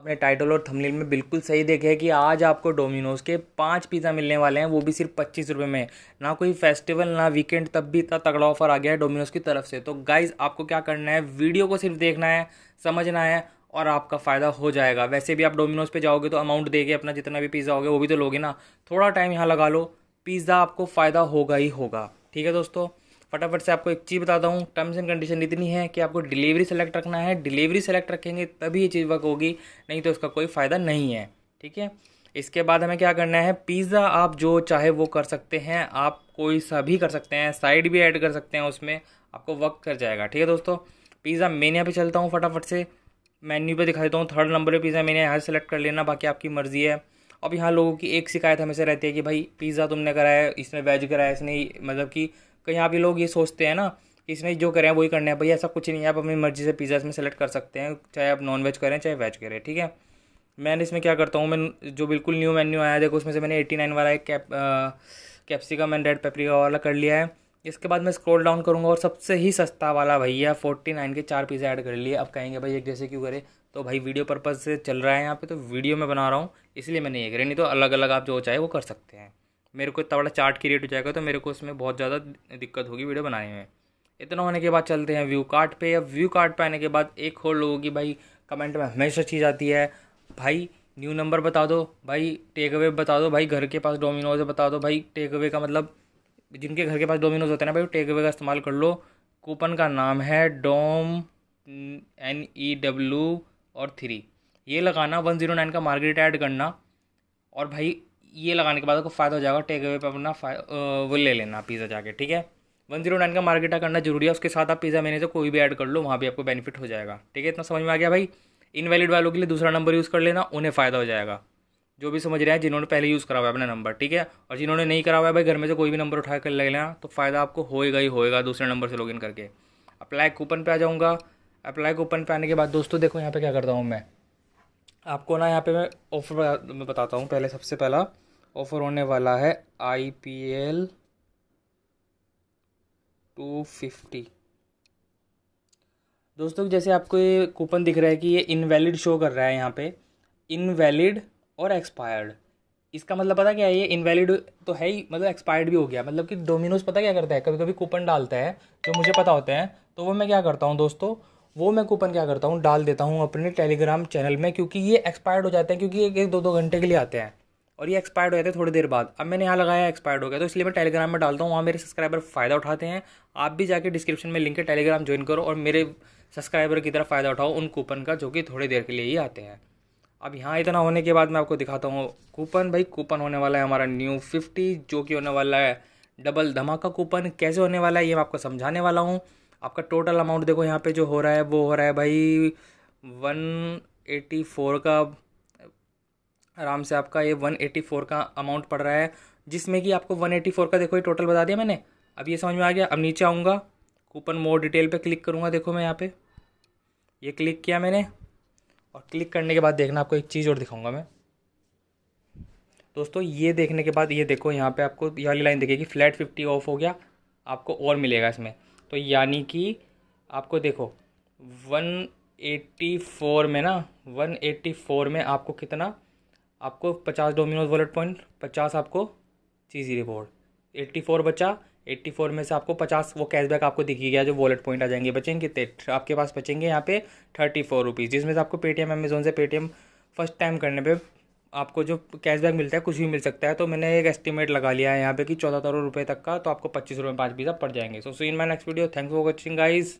अपने टाइटल और थंबनेल में बिल्कुल सही देखे कि आज आपको डोमिनोज़ के पाँच पिज़्ज़ा मिलने वाले हैं वो भी सिर्फ पच्चीस रुपये में ना कोई फेस्टिवल ना वीकेंड तब भी इतना तगड़ा ऑफर आ गया है डोमिनोज़ की तरफ से तो गाइज़ आपको क्या करना है वीडियो को सिर्फ देखना है समझना है और आपका फ़ायदा हो जाएगा वैसे भी आप डोमिनोज़ पे जाओगे तो अमाउंट देके अपना जितना भी पिज़्ज़ा होगा वो भी तो लोगे ना थोड़ा टाइम यहाँ लगा लो पिज़्ज़ा आपको फ़ायदा होगा ही होगा ठीक है दोस्तों फटाफट से आपको एक चीज़ बताता हूँ टर्म्स एंड कंडीशन इतनी है कि आपको डिलीवरी सेलेक्ट रखना है डिलीवरी सेलेक्ट रखेंगे तभी ये चीज़ वर्क होगी नहीं तो उसका कोई फ़ायदा नहीं है ठीक है इसके बाद हमें क्या करना है पिज़्ज़ा आप जो चाहे वो कर सकते हैं आप कोई सा भी कर सकते हैं साइड भी ऐड कर सकते हैं उसमें आपको वर्क कर जाएगा ठीक है दोस्तों पिज़्ज़ा मैंने यहाँ पे चलता हूँ फटाफट से मेन्यू पे दिखा देता हूँ थर्ड नंबर पे पिज़्ज़ा मैंने यहाँ सेलेक्ट कर लेना बाकी आपकी मर्ज़ी है अब यहाँ लोगों की एक शिकायत हमेशा रहती है कि भाई पिज़्ज़ा तुमने कराया इसने वेज कराया इसने मतलब कि कहीं आप ये लोग ये सोचते हैं ना कि इसमें जो करें वही करना है भैया ऐसा कुछ नहीं है आप अपनी मर्ज़ी से पिज़्ज़ा इसमें सेलेक्ट कर सकते हैं चाहे आप नॉन वेज करें चाहे वेज करें ठीक है मैंने इसमें क्या करता हूँ मैं जो बिल्कुल न्यू मेन्यू आया देखो उसमें से मैंने एट्टी नाइन वाला एक cap capsicum and red paprika वाला कर लिया है इसके बाद मैं स्क्रॉल डाउन करूँगा और सबसे ही सस्ता वाला भैया फोर्टी नाइन के चार पिज़्ज़ा ऐड कर लिए अब कहेंगे भाई एक जैसे क्यों करें तो भाई वीडियो पर्पज़ से चल रहा है यहाँ पे तो वीडियो में बना रहा हूँ इसलिए मैंने ये करें नहीं तो अलग अलग आप जो चाहे वो कर सकते हैं मेरे को इतना बड़ा चार्ट क्रिएट हो जाएगा तो मेरे को उसमें बहुत ज़्यादा दिक्कत होगी वीडियो बनाने में इतना होने के बाद चलते हैं व्यू कार्ड पे अब व्यू कार्ड पे आने के बाद एक और लोगों की भाई कमेंट में हमेशा चीज़ आती है भाई न्यू नंबर बता दो भाई टेक अवे बता दो भाई घर के पास डोमिनोज बता दो भाई टेक अवे का मतलब जिनके घर के पास डोमिनोज होते हैं ना भाई टेक अवे का इस्तेमाल कर लो कूपन का नाम है डोम एन ई डब्ल्यू और थ्री ये लगाना वन जीरो नाइन का मार्केट ऐड करना और भाई ये लगाने के बाद आपको फ़ायदा हो जाएगा टेक अवे पर अपना वो ले लेना पिज़्ज़ा जाके ठीक है वन जीरो नाइन का मार्केटा करना जरूरी है उसके साथ आप पिज़्ज़ा मैनेजर कोई भी ऐड कर लो वहाँ भी आपको बेनिफिट हो जाएगा ठीक है इतना समझ में आ गया भाई इनवैलिड वालों के लिए दूसरा नंबर यूज़ कर लेना उन्हें फ़ायदा हो जाएगा जो भी समझ रहे हैं जिन्होंने पहले यूज़ करा हुआ है अपना नंबर ठीक है और जिन्होंने नहीं करा हुआ है भाई घर में से कोई भी नंबर उठा कर ले लेना तो फ़ायदा आपको होएगा ही होएगा दूसरे नंबर से लॉगिन करके अप्लाई कूपन पे आ जाऊँगा अप्लाई कूपन पे आने के बाद दोस्तों देखो यहाँ पे क्या करता हूँ मैं आपको ना यहाँ पे मैं ऑफ़र मैं बताता हूँ पहले सबसे पहला ऑफ़र होने वाला है I P L two fifty दोस्तों जैसे आपको ये कूपन दिख रहा है कि ये इनवैलिड शो कर रहा है यहाँ पे इनवैलिड और एक्सपायर्ड इसका मतलब पता क्या है ये इनवैलिड तो है ही मतलब एक्सपायर्ड भी हो गया मतलब कि डोमिनोज पता क्या करता है कभी कभी कूपन डालता है जो मुझे पता होता है तो वो मैं क्या करता हूँ दोस्तों वो मैं कूपन क्या करता हूँ डाल देता हूँ अपने टेलीग्राम चैनल में क्योंकि ये एक्सपायर्ड हो जाते हैं क्योंकि एक एक दो दो घंटे के लिए आते हैं और ये एक्सपायर्ड हो जाते हैं थोड़ी देर बाद अब मैंने यहाँ लगाया एक्सपायर्ड हो गया तो इसलिए मैं टेलीग्राम में डालता हूँ वहाँ मेरे सब्सक्राइबर फ़ायदा उठाते हैं आप भी जाके डिस्क्रिप्शन में लिंक है टेलीग्राम ज्वाइन करो और मेरे सब्सक्राइबर की तरह फ़ायदा उठाओ उन कूपन का जो कि थोड़ी देर के लिए ही आते हैं अब यहाँ इतना होने के बाद मैं आपको दिखाता हूँ कूपन भाई कूपन होने वाला है हमारा न्यू फिफ्टी जो कि होने वाला है डबल धमाका कूपन कैसे होने वाला है ये मैं आपको समझाने वाला हूँ आपका टोटल अमाउंट देखो यहाँ पे जो हो रहा है वो हो रहा है भाई वन एटी फोर का आराम से आपका ये वन एटी फोर का अमाउंट पड़ रहा है जिसमें कि आपको वन एटी फोर का देखो ये टोटल बता दिया मैंने अब ये समझ में आ गया अब नीचे आऊँगा कूपन मोर डिटेल पे क्लिक करूँगा देखो मैं यहाँ पे ये क्लिक किया मैंने और क्लिक करने के बाद देखना आपको एक चीज़ और दिखाऊंगा मैं दोस्तों ये देखने के बाद ये देखो यहाँ पे आपको ये वाली लाइन देखेगी फ्लैट फिफ्टी ऑफ हो गया आपको और मिलेगा इसमें तो यानी कि आपको देखो 184 में ना 184 में आपको कितना आपको 50 डोमिनोज वॉलेट पॉइंट 50 आपको चीज़ी रिवॉर्ड 84 बचा 84 में से आपको 50 वो कैशबैक आपको दिखी गया जो वॉलेट पॉइंट आ जाएंगे बचेंगे कितने आपके पास बचेंगे यहाँ पे थर्टी फोर रुपीज़ जिसमें से आपको पेटीएम अमेजोन से पेटीएम फर्स्ट टाइम करने पर आपको जो कैशबैक मिलता है कुछ भी मिल सकता है तो मैंने एक एस्टीमेट लगा लिया है यहाँ पे कि चौदह करोड़ रुपये तक का तो आपको पच्चीस रुपये पाँच पीसा पड़ जाएंगे so see in my next video thank for watching guys